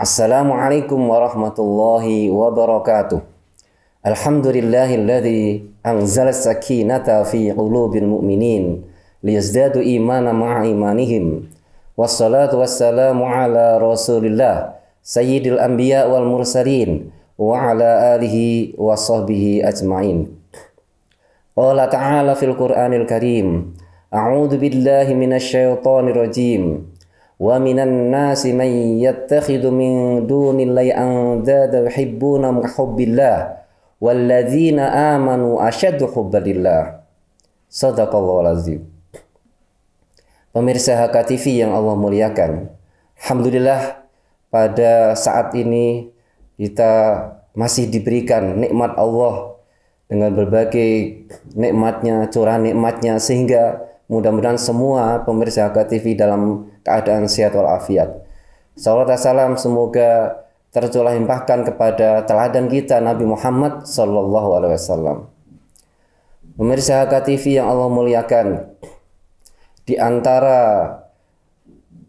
Assalamualaikum warahmatullahi wabarakatuh. Alhamdulillahilladzi anzala sakinata fi qulubil mu'minin liyazdadu imana ma'a imanihim. Wassalatu wassalamu ala Rasulillah sayyidil anbiya wal mursalin wa ala alihi wa sahbihi ajmain. Qala ta'ala fil Qur'anil Karim, A'udzu billahi minasy rajim. Pemirsa HKTV yang Allah muliakan Alhamdulillah pada saat ini kita masih diberikan nikmat Allah dengan berbagai nikmatnya, curahan nikmatnya sehingga mudah-mudahan semua pemirsa HK TV dalam keadaan sehat walafiat. Salawat salam semoga tercurah limpahkan kepada teladan kita Nabi Muhammad Sallallahu Alaihi Wasallam. Pemirsa HK TV yang Allah muliakan, di antara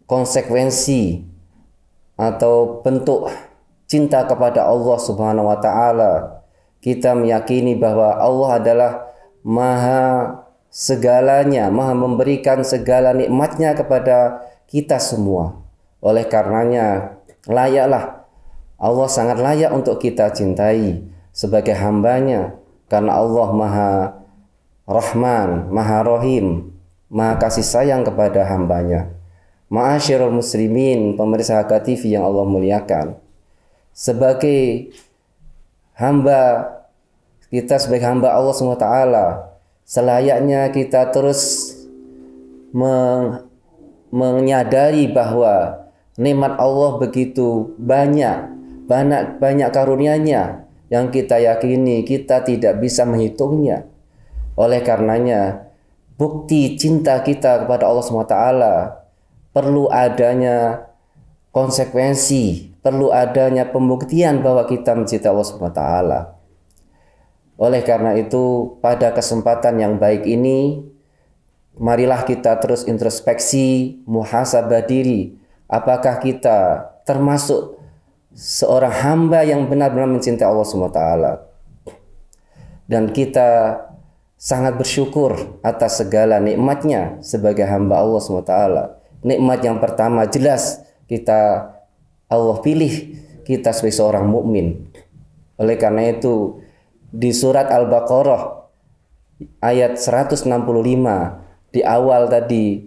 konsekuensi atau bentuk cinta kepada Allah Subhanahu wa taala, kita meyakini bahwa Allah adalah maha segalanya, maha memberikan segala nikmatnya kepada kita semua. Oleh karenanya layaklah Allah sangat layak untuk kita cintai sebagai hambanya karena Allah Maha Rahman, Maha Rohim Maha kasih sayang kepada hambanya. Ma'asyirul muslimin, pemirsa HK TV yang Allah muliakan. Sebagai hamba, kita sebagai hamba Allah SWT, selayaknya kita terus menyadari bahwa nikmat Allah begitu banyak, banyak banyak karunia-Nya yang kita yakini kita tidak bisa menghitungnya. Oleh karenanya, bukti cinta kita kepada Allah SWT perlu adanya konsekuensi, perlu adanya pembuktian bahwa kita mencintai Allah SWT. Oleh karena itu, pada kesempatan yang baik ini, marilah kita terus introspeksi, muhasabah diri. Apakah kita termasuk seorang hamba yang benar-benar mencintai Allah SWT. Dan kita sangat bersyukur atas segala nikmatnya sebagai hamba Allah SWT. Nikmat yang pertama jelas kita Allah pilih kita sebagai seorang mukmin. Oleh karena itu di surat Al-Baqarah ayat 165 di awal tadi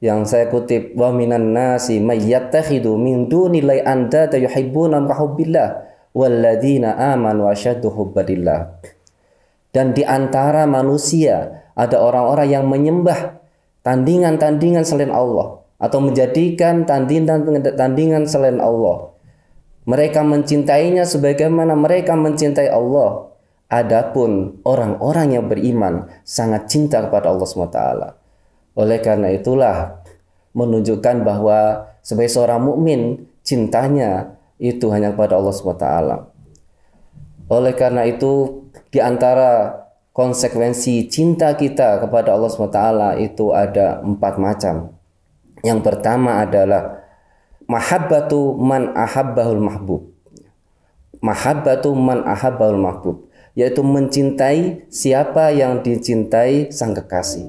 yang saya kutip wa minan nasi mayyattakhidu yattakhidu min dunilai anda yuhibbuna hubbillah walladzina amanu asyaddu hubbadillah dan di antara manusia ada orang-orang yang menyembah tandingan-tandingan selain Allah atau menjadikan tandingan-tandingan selain Allah mereka mencintainya sebagaimana mereka mencintai Allah Adapun orang-orang yang beriman sangat cinta kepada Allah SWT. Oleh karena itulah menunjukkan bahwa sebagai seorang mukmin cintanya itu hanya kepada Allah SWT. Oleh karena itu di antara konsekuensi cinta kita kepada Allah SWT itu ada empat macam. Yang pertama adalah mahabbatu man ahabbahul mahbub. Mahabbatu man ahabbahul mahbub yaitu mencintai siapa yang dicintai sang kekasih.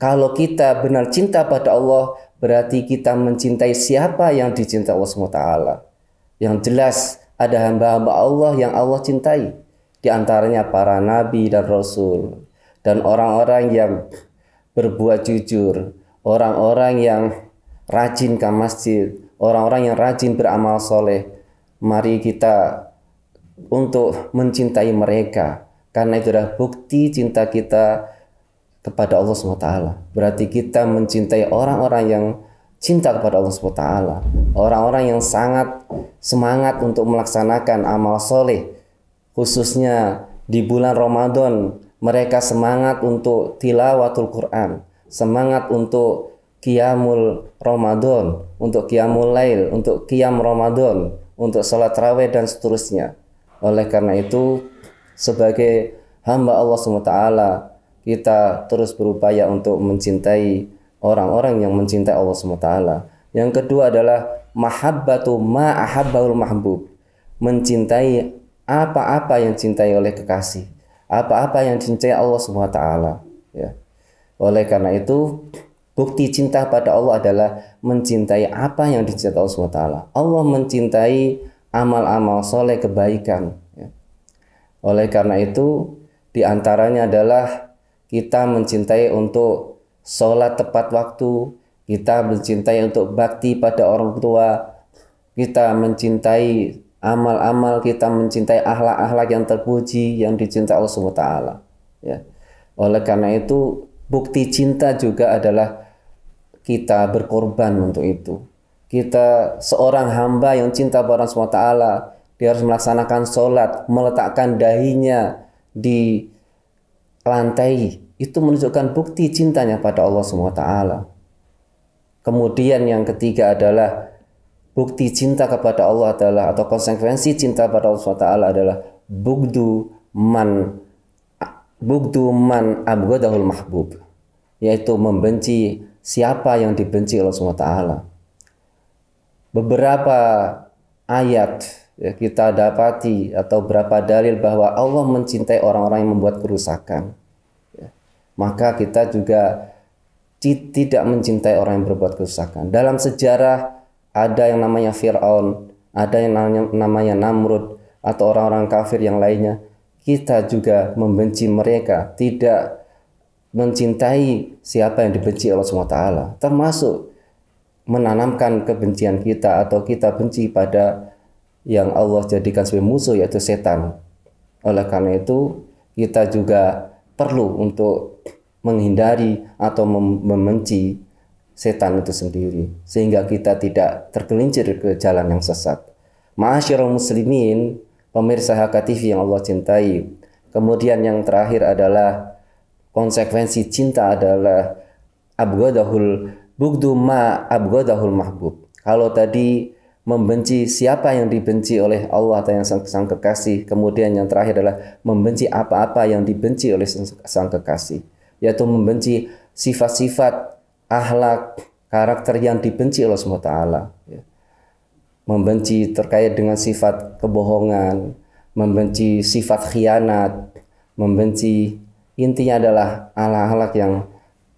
Kalau kita benar cinta pada Allah, berarti kita mencintai siapa yang dicintai Allah SWT. Yang jelas ada hamba-hamba Allah yang Allah cintai. Di antaranya para nabi dan rasul. Dan orang-orang yang berbuat jujur. Orang-orang yang rajin ke masjid. Orang-orang yang rajin beramal soleh. Mari kita untuk mencintai mereka karena itu adalah bukti cinta kita kepada Allah SWT. Berarti kita mencintai orang-orang yang cinta kepada Allah SWT. Orang-orang yang sangat semangat untuk melaksanakan amal soleh. Khususnya di bulan Ramadan mereka semangat untuk tilawatul Quran. Semangat untuk kiamul Ramadan. Untuk kiamul lail. Untuk kiam Ramadan. Untuk sholat raweh dan seterusnya oleh karena itu, sebagai hamba Allah SWT, kita terus berupaya untuk mencintai orang-orang yang mencintai Allah SWT. Yang kedua adalah mahabbatu ma'ahabbaul mahbub. Mencintai apa-apa yang cintai oleh kekasih. Apa-apa yang cintai Allah SWT. Ya. Oleh karena itu, bukti cinta pada Allah adalah mencintai apa yang dicintai Allah SWT. Allah mencintai amal-amal soleh kebaikan. Ya. Oleh karena itu, diantaranya adalah kita mencintai untuk sholat tepat waktu, kita mencintai untuk bakti pada orang tua, kita mencintai amal-amal, kita mencintai ahlak-ahlak yang terpuji, yang dicintai Allah SWT. Ya. Oleh karena itu, bukti cinta juga adalah kita berkorban untuk itu kita seorang hamba yang cinta kepada Allah SWT, dia harus melaksanakan sholat, meletakkan dahinya di lantai. Itu menunjukkan bukti cintanya pada Allah SWT. Kemudian yang ketiga adalah bukti cinta kepada Allah adalah atau konsekuensi cinta kepada Allah SWT adalah bugdu man bugdu man abgadahul mahbub yaitu membenci siapa yang dibenci Allah SWT beberapa ayat ya, kita dapati atau berapa dalil bahwa Allah mencintai orang-orang yang membuat kerusakan. Ya. Maka kita juga tidak mencintai orang yang berbuat kerusakan. Dalam sejarah ada yang namanya Fir'aun, ada yang namanya, namanya Namrud, atau orang-orang kafir yang lainnya. Kita juga membenci mereka, tidak mencintai siapa yang dibenci Allah SWT. Termasuk menanamkan kebencian kita atau kita benci pada yang Allah jadikan sebagai musuh yaitu setan. Oleh karena itu kita juga perlu untuk menghindari atau mem membenci setan itu sendiri sehingga kita tidak tergelincir ke jalan yang sesat. Ma'asyiral muslimin, pemirsa HKTV yang Allah cintai. Kemudian yang terakhir adalah konsekuensi cinta adalah abghadahul Bukdu ma abghadahul mahbub. Kalau tadi membenci siapa yang dibenci oleh Allah atau yang sang, sang kekasih. Kemudian yang terakhir adalah membenci apa-apa yang dibenci oleh sang, sang kekasih. Yaitu membenci sifat-sifat, ahlak, karakter yang dibenci Allah SWT. Ya. Membenci terkait dengan sifat kebohongan, membenci sifat khianat, membenci intinya adalah ala ahlak yang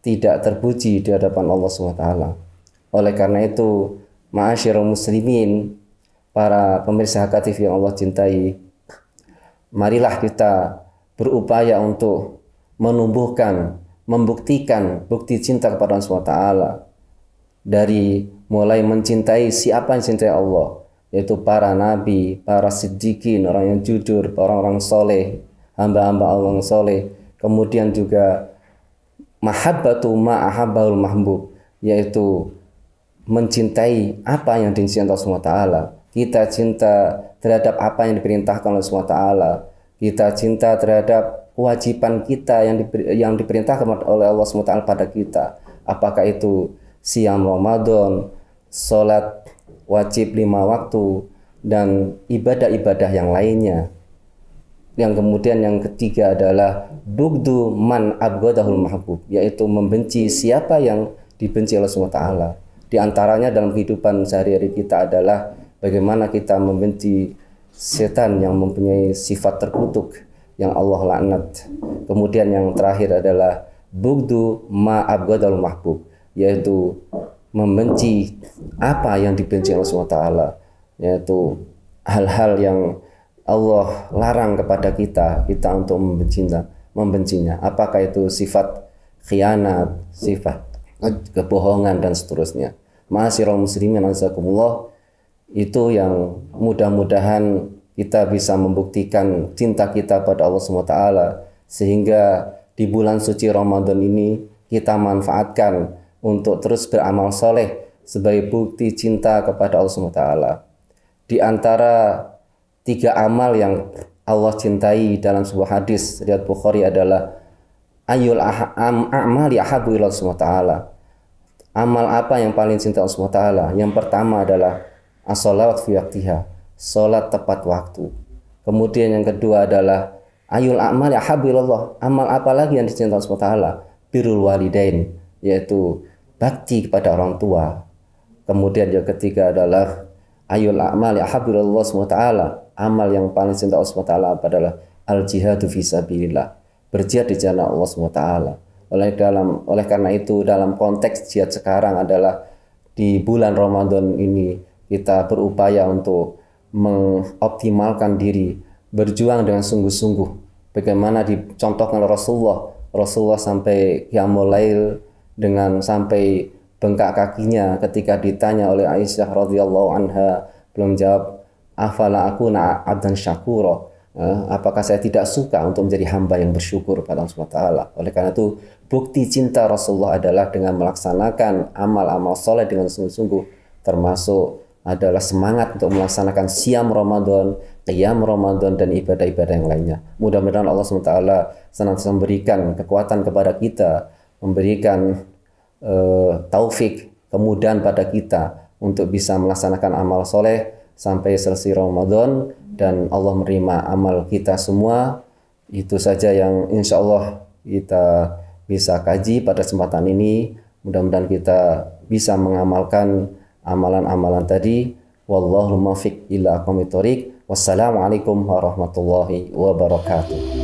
tidak terpuji di hadapan Allah SWT. Oleh karena itu, ma'asyiral muslimin, para pemirsa HK yang Allah cintai, marilah kita berupaya untuk menumbuhkan, membuktikan bukti cinta kepada Allah SWT dari mulai mencintai siapa yang cintai Allah, yaitu para nabi, para siddiqin, orang yang jujur, orang-orang soleh, hamba-hamba Allah yang soleh, kemudian juga mahabbatu ma ahabbaul mahbub yaitu mencintai apa yang dicintai Allah SWT kita cinta terhadap apa yang diperintahkan oleh Taala. kita cinta terhadap kewajiban kita yang diper, yang diperintahkan oleh Allah SWT pada kita apakah itu siang Ramadan sholat wajib lima waktu dan ibadah-ibadah yang lainnya yang kemudian yang ketiga adalah bugdu man abgadahul mahbub, yaitu membenci siapa yang dibenci Allah SWT. Di antaranya dalam kehidupan sehari-hari kita adalah bagaimana kita membenci setan yang mempunyai sifat terkutuk yang Allah laknat. Kemudian yang terakhir adalah bugdu ma abgodahul mahbub, yaitu membenci apa yang dibenci Allah SWT, yaitu hal-hal yang Allah larang kepada kita kita untuk membencinya membencinya apakah itu sifat khianat sifat kebohongan dan seterusnya Ma'asyiral muslimin azakumullah itu yang mudah-mudahan kita bisa membuktikan cinta kita pada Allah SWT sehingga di bulan suci Ramadan ini kita manfaatkan untuk terus beramal soleh sebagai bukti cinta kepada Allah SWT. Di antara tiga amal yang Allah cintai dalam sebuah hadis riwayat Bukhari adalah ayul amali ahabu ila taala. Amal apa yang paling cinta Allah Subhanahu taala? Yang pertama adalah as fi waqtiha, salat tepat waktu. Kemudian yang kedua adalah ayul amali ahabu allah Amal apa lagi yang dicintai Allah Subhanahu taala? Birrul walidain, yaitu bakti kepada orang tua. Kemudian yang ketiga adalah ayul amal ya Allah SWT amal yang paling cinta Allah SWT adalah al jihadu fisabilillah berjihad di jalan Allah SWT oleh dalam oleh karena itu dalam konteks jihad sekarang adalah di bulan Ramadan ini kita berupaya untuk mengoptimalkan diri berjuang dengan sungguh-sungguh bagaimana dicontohkan Rasulullah Rasulullah sampai yang mulai dengan sampai bengkak kakinya ketika ditanya oleh Aisyah radhiyallahu anha belum jawab afala aku na abdan syakuro eh, apakah saya tidak suka untuk menjadi hamba yang bersyukur pada Allah SWT oleh karena itu bukti cinta Rasulullah adalah dengan melaksanakan amal-amal soleh dengan sungguh-sungguh termasuk adalah semangat untuk melaksanakan siam Ramadan, qiyam Ramadan dan ibadah-ibadah yang lainnya. Mudah-mudahan Allah SWT senantiasa memberikan kekuatan kepada kita, memberikan Eh, taufik kemudahan pada kita untuk bisa melaksanakan amal soleh sampai selesai Ramadan dan Allah menerima amal kita semua itu saja yang insya Allah kita bisa kaji pada kesempatan ini mudah-mudahan kita bisa mengamalkan amalan-amalan tadi wallahu muwaffiq ila aqwamit wassalamualaikum warahmatullahi wabarakatuh